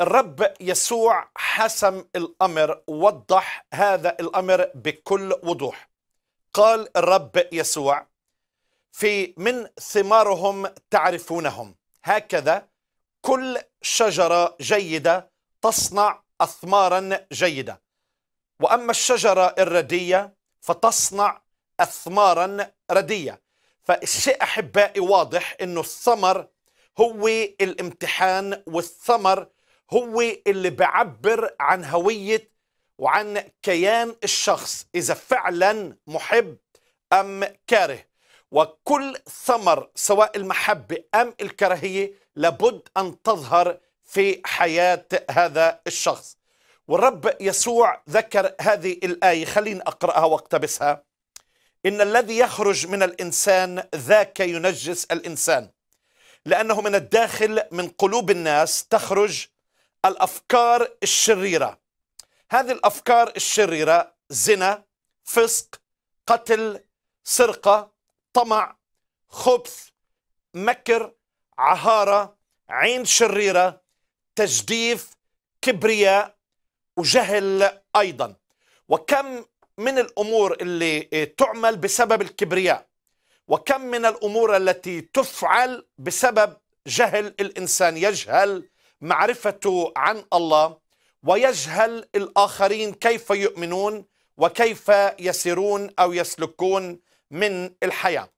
الرب يسوع حسم الأمر وضح هذا الأمر بكل وضوح قال الرب يسوع في من ثمارهم تعرفونهم هكذا كل شجرة جيدة تصنع أثمارا جيدة وأما الشجرة الردية فتصنع أثمارا ردية فالشيء أحبائي واضح أنه الثمر هو الامتحان والثمر هو اللي بيعبر عن هوية وعن كيان الشخص إذا فعلا محب أم كاره وكل ثمر سواء المحبة أم الكراهية لابد أن تظهر في حياة هذا الشخص والرب يسوع ذكر هذه الآية خليني أقرأها واقتبسها إن الذي يخرج من الإنسان ذاك ينجس الإنسان لأنه من الداخل من قلوب الناس تخرج الأفكار الشريرة هذه الأفكار الشريرة زنا فسق قتل سرقة طمع خبث مكر عهارة عين شريرة تجديف كبرياء وجهل أيضا وكم من الأمور اللي تعمل بسبب الكبرياء وكم من الأمور التي تفعل بسبب جهل الإنسان يجهل معرفته عن الله ويجهل الآخرين كيف يؤمنون وكيف يسيرون أو يسلكون من الحياة